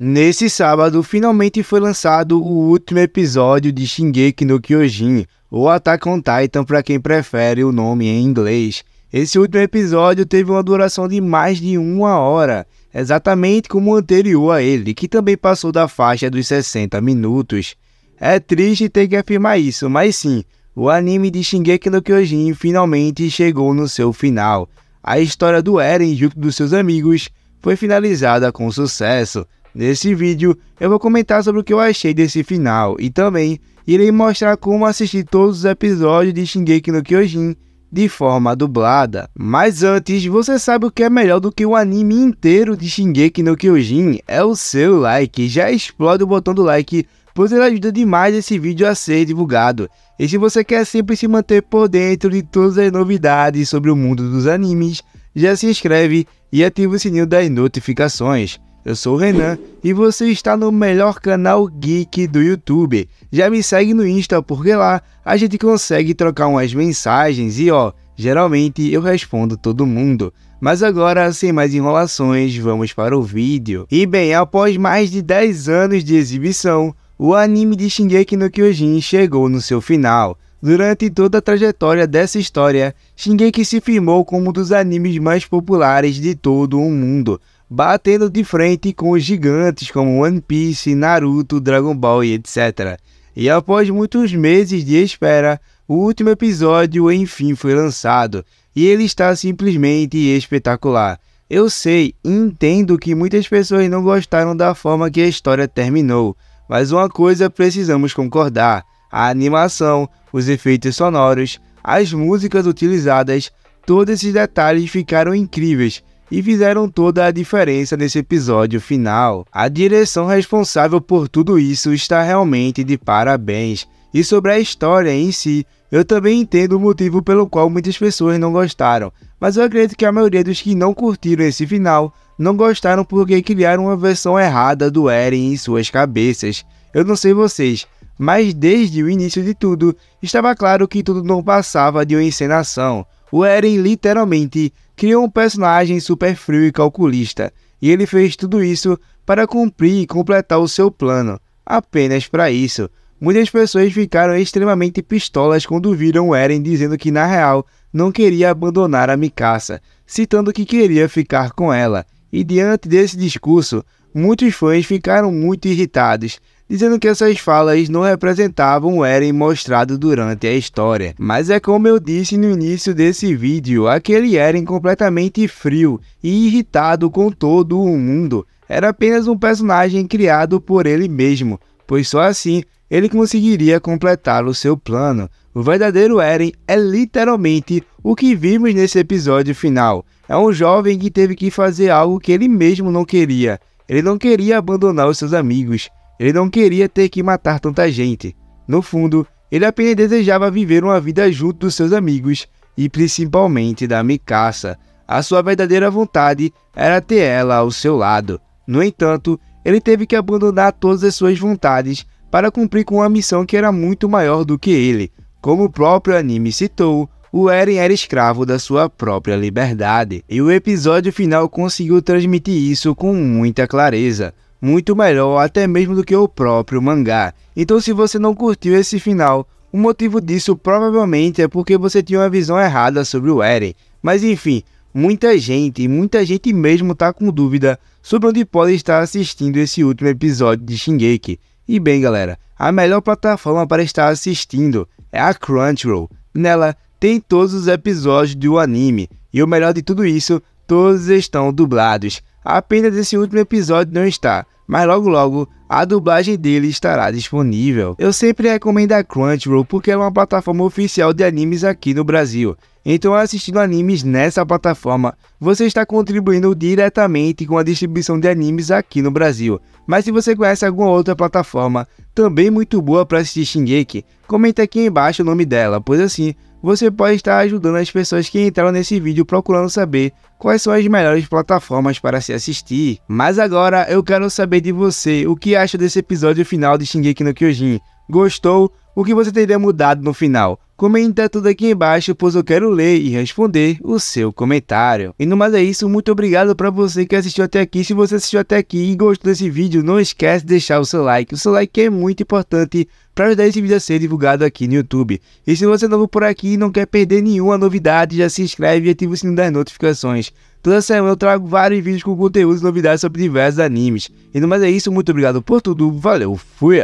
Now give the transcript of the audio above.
Nesse sábado, finalmente foi lançado o último episódio de Shingeki no Kyojin, ou Attack on Titan para quem prefere o nome em inglês. Esse último episódio teve uma duração de mais de uma hora, exatamente como o anterior a ele, que também passou da faixa dos 60 minutos. É triste ter que afirmar isso, mas sim, o anime de Shingeki no Kyojin finalmente chegou no seu final. A história do Eren junto dos seus amigos foi finalizada com sucesso, Nesse vídeo, eu vou comentar sobre o que eu achei desse final e também irei mostrar como assistir todos os episódios de Shingeki no Kyojin de forma dublada. Mas antes, você sabe o que é melhor do que o anime inteiro de Shingeki no Kyojin? É o seu like. Já explode o botão do like, pois ele ajuda demais esse vídeo a ser divulgado. E se você quer sempre se manter por dentro de todas as novidades sobre o mundo dos animes, já se inscreve e ativa o sininho das notificações. Eu sou o Renan e você está no melhor canal geek do YouTube. Já me segue no Insta porque lá a gente consegue trocar umas mensagens e ó, geralmente eu respondo todo mundo. Mas agora, sem mais enrolações, vamos para o vídeo. E bem, após mais de 10 anos de exibição, o anime de Shingeki no Kyojin chegou no seu final. Durante toda a trajetória dessa história, Shingeki se firmou como um dos animes mais populares de todo o mundo, batendo de frente com os gigantes como One Piece, Naruto, Dragon Ball e etc. E após muitos meses de espera, o último episódio enfim foi lançado e ele está simplesmente espetacular. Eu sei, entendo que muitas pessoas não gostaram da forma que a história terminou, mas uma coisa precisamos concordar: a animação, os efeitos sonoros, as músicas utilizadas, todos esses detalhes ficaram incríveis e fizeram toda a diferença nesse episódio final. A direção responsável por tudo isso está realmente de parabéns. E sobre a história em si, eu também entendo o motivo pelo qual muitas pessoas não gostaram, mas eu acredito que a maioria dos que não curtiram esse final não gostaram porque criaram uma versão errada do Eren em suas cabeças. Eu não sei vocês, mas desde o início de tudo, estava claro que tudo não passava de uma encenação. O Eren literalmente criou um personagem super frio e calculista, e ele fez tudo isso para cumprir e completar o seu plano, apenas para isso. Muitas pessoas ficaram extremamente pistolas quando viram Eren dizendo que na real não queria abandonar a Mikasa, citando que queria ficar com ela. E diante desse discurso, muitos fãs ficaram muito irritados dizendo que essas falas não representavam o Eren mostrado durante a história. Mas é como eu disse no início desse vídeo, aquele Eren completamente frio e irritado com todo o mundo era apenas um personagem criado por ele mesmo, pois só assim ele conseguiria completar o seu plano. O verdadeiro Eren é literalmente o que vimos nesse episódio final. É um jovem que teve que fazer algo que ele mesmo não queria. Ele não queria abandonar os seus amigos, ele não queria ter que matar tanta gente. No fundo, ele apenas desejava viver uma vida junto dos seus amigos e principalmente da Mikasa. A sua verdadeira vontade era ter ela ao seu lado. No entanto, ele teve que abandonar todas as suas vontades para cumprir com uma missão que era muito maior do que ele. Como o próprio anime citou, o Eren era escravo da sua própria liberdade, e o episódio final conseguiu transmitir isso com muita clareza muito melhor até mesmo do que o próprio mangá. Então se você não curtiu esse final, o motivo disso provavelmente é porque você tinha uma visão errada sobre o Eren. Mas enfim, muita gente, muita gente mesmo tá com dúvida sobre onde pode estar assistindo esse último episódio de Shingeki. E bem, galera, a melhor plataforma para estar assistindo é a Crunchyroll. Nela tem todos os episódios do anime. E o melhor de tudo isso todos estão dublados. Apenas esse último episódio não está, mas logo logo a dublagem dele estará disponível. Eu sempre recomendo a Crunchyroll porque é uma plataforma oficial de animes aqui no Brasil. Então, assistindo animes nessa plataforma, você está contribuindo diretamente com a distribuição de animes aqui no Brasil. Mas se você conhece alguma outra plataforma, também muito boa para assistir Shingeki, comenta aqui embaixo o nome dela, pois assim você pode estar ajudando as pessoas que entraram nesse vídeo procurando saber quais são as melhores plataformas para se assistir. Mas agora eu quero saber de você o que acha desse episódio final de Shingeki no Kyojin. Gostou? O que você teria mudado no final? Comenta tudo aqui embaixo, pois eu quero ler e responder o seu comentário. E no mais é isso, muito obrigado para você que assistiu até aqui. Se você assistiu até aqui e gostou desse vídeo, não esquece de deixar o seu like. O seu like é muito importante para ajudar esse vídeo a ser divulgado aqui no YouTube. E se você é novo por aqui e não quer perder nenhuma novidade, já se inscreve e ativa o sino das notificações. Toda semana eu trago vários vídeos com conteúdos e novidades sobre diversos animes. E no mais é isso, muito obrigado por tudo, valeu, fui!